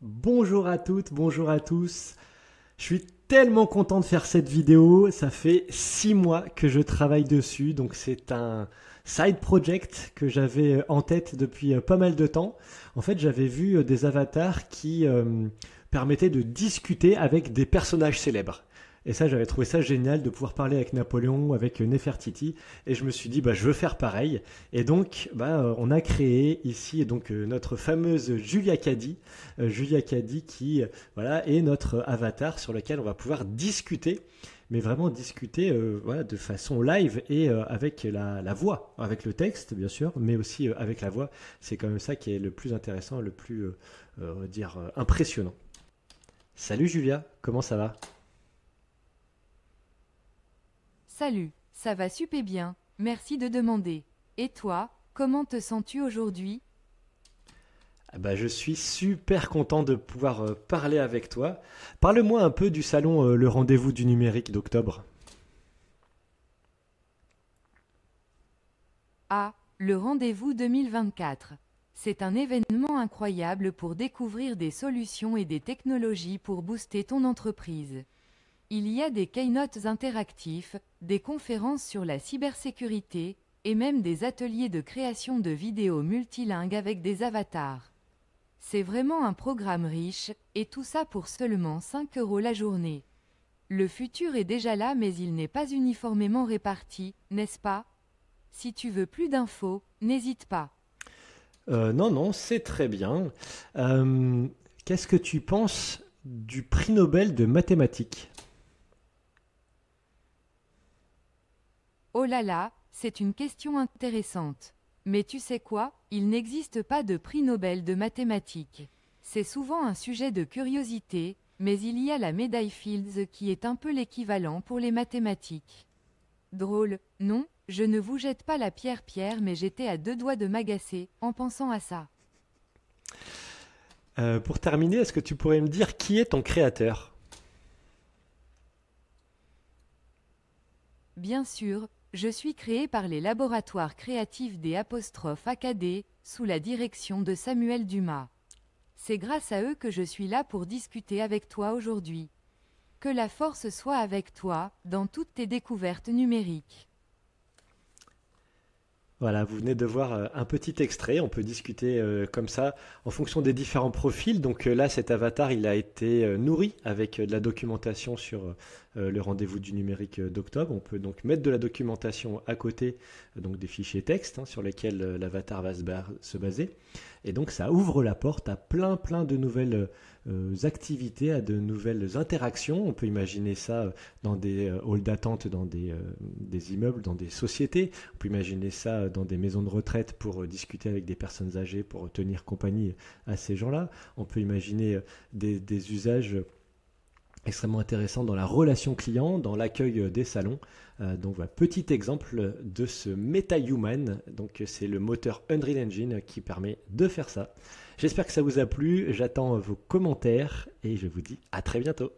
Bonjour à toutes, bonjour à tous. Je suis tellement content de faire cette vidéo. Ça fait six mois que je travaille dessus, donc c'est un side project que j'avais euh, en tête depuis euh, pas mal de temps. En fait, j'avais vu euh, des avatars qui permettaient de discuter avec des personnages célèbres. Et ça, j'avais trouvé ça génial de pouvoir parler avec Napoléon, avec Nefertiti. Et je me suis dit, bah, je veux faire pareil. Et donc, bah, euh, on a créé ici donc euh, notre fameuse Julia Caddy, euh, Julia Caddy qui, voilà, est notre avatar sur lequel on va pouvoir discuter mais vraiment discuter voilà, de façon live et avec la, voix, avec le texte bien sûr, mais aussi avec la voix. C'est quand même ça qui est le plus intéressant, le plus dire impressionnant. Salut Julia, comment ça va Salut, ça va super bien, merci de demander. Et toi, comment te sens-tu aujourd'hui ah bah, je suis super content de pouvoir euh, parler avec toi. Parle-moi un peu du salon euh, Le Rendez-vous du numérique d'octobre. Ah, le Rendez-vous 2024. C'est un événement incroyable pour découvrir des solutions et des technologies pour booster ton entreprise. Il y a des keynotes interactifs, des conférences sur la cybersécurité, et même des ateliers de création de vidéos multilingues avec des avatars. C'est vraiment un programme riche, et tout ça pour seulement 5 euros la journée. Le futur est déjà là mais il n'est pas uniformément réparti, n'est-ce pas Si tu veux plus d'infos, n'hésite pas. Euh, non, non, c'est très bien. Euh, qu'est-ce que tu penses du prix Nobel de mathématiques Oh là là, c'est une question intéressante. Mais tu sais quoi, il n'existe pas de prix Nobel de mathématiques. C'est souvent un sujet de curiosité, mais il y a la médaille Fields qui est un peu l'équivalent pour les mathématiques. Drôle, non, je ne vous jette pas la pierre pierre, mais j'étais à deux doigts de m'agacer en pensant à ça. Euh, pour terminer, est-ce que tu pourrais me dire qui est ton créateur Bien sûr, je suis créé par les laboratoires créatifs des apostrophes AKD, sous la direction de Samuel Dumas. C'est grâce à eux que je suis là pour discuter avec toi aujourd'hui. Que la force soit avec toi dans toutes tes découvertes numériques. Voilà, vous venez de voir euh, un petit extrait. On peut discuter euh, comme ça en fonction des différents profils. Donc euh, là, cet avatar, il a été nourri avec de la documentation sur euh, le rendez-vous du numérique euh, d'octobre. On peut donc mettre de la documentation à côté, euh, donc des fichiers textes hein, sur lesquels l'avatar va se, baser. Et donc ça ouvre la porte à plein plein de nouvelles activités, à de nouvelles interactions. On peut imaginer ça dans des halls d'attente, dans des, immeubles, dans des sociétés. On peut imaginer ça dans des maisons de retraite pour discuter avec des personnes âgées, pour tenir compagnie à ces gens-là. On peut imaginer des usages extrêmement intéressant dans la relation client, dans l'accueil euh, des salons. Euh, donc voilà, petit exemple de ce human, Donc euh, c'est le moteur Unreal Engine qui permet de faire ça. J'espère que ça vous a plu. J'attends vos commentaires et je vous dis à très bientôt.